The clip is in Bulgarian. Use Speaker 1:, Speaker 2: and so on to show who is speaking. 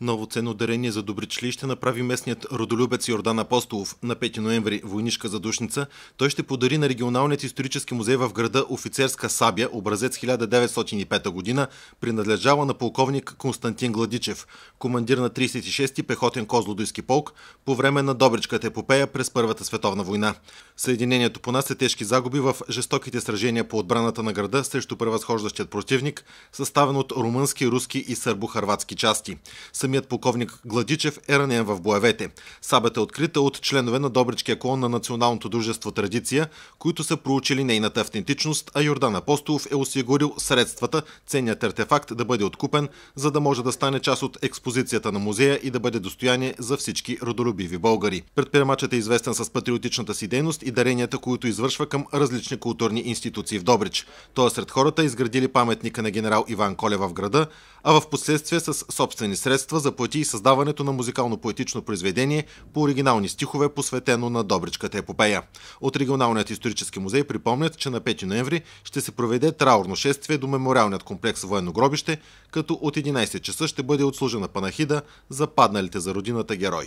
Speaker 1: Ново ценно дарение за Добричли ще направи местният родолюбец Йордан Апостолов. На 5 ноември войнишка задушница той ще подари на регионалният исторически музей в града офицерска сабя, образец 1905 година, принадлежала на полковник Константин Гладичев, командир на 36-ти пехотен козлодойски полк по време на Добричката епопея през Първата световна война. Съединението по нас е тежки загуби в жестоките сражения по отбраната на града срещу превъзхождащият противник, съставен от румънски, руски и сърбо-харватски части самият полковник Гладичев е ранен в боевете. Сабът е открита от членове на Добричкия клон на Националното дружество Традиция, които са проучили нейната автентичност, а Йордан Апостолов е осигурил средствата ценният артефакт да бъде откупен, за да може да стане част от експозицията на музея и да бъде достояние за всички родолюбиви българи. Предприемачът е известен с патриотичната си дейност и даренията, които извършва към различни културни институции в Добрич. Той е сред хората изградили паметника на генерал Иван Колева в града, а в последствие с собствени средства средства заплати и създаването на музикално-поетично произведение по оригинални стихове, посветено на Добричката епопея. От Регионалният исторически музей припомнят, че на 5 ноември ще се проведе траурно шествие до мемориалният комплекс Военно гробище, като от 11 часа ще бъде отслужена панахида за падналите за родината герой.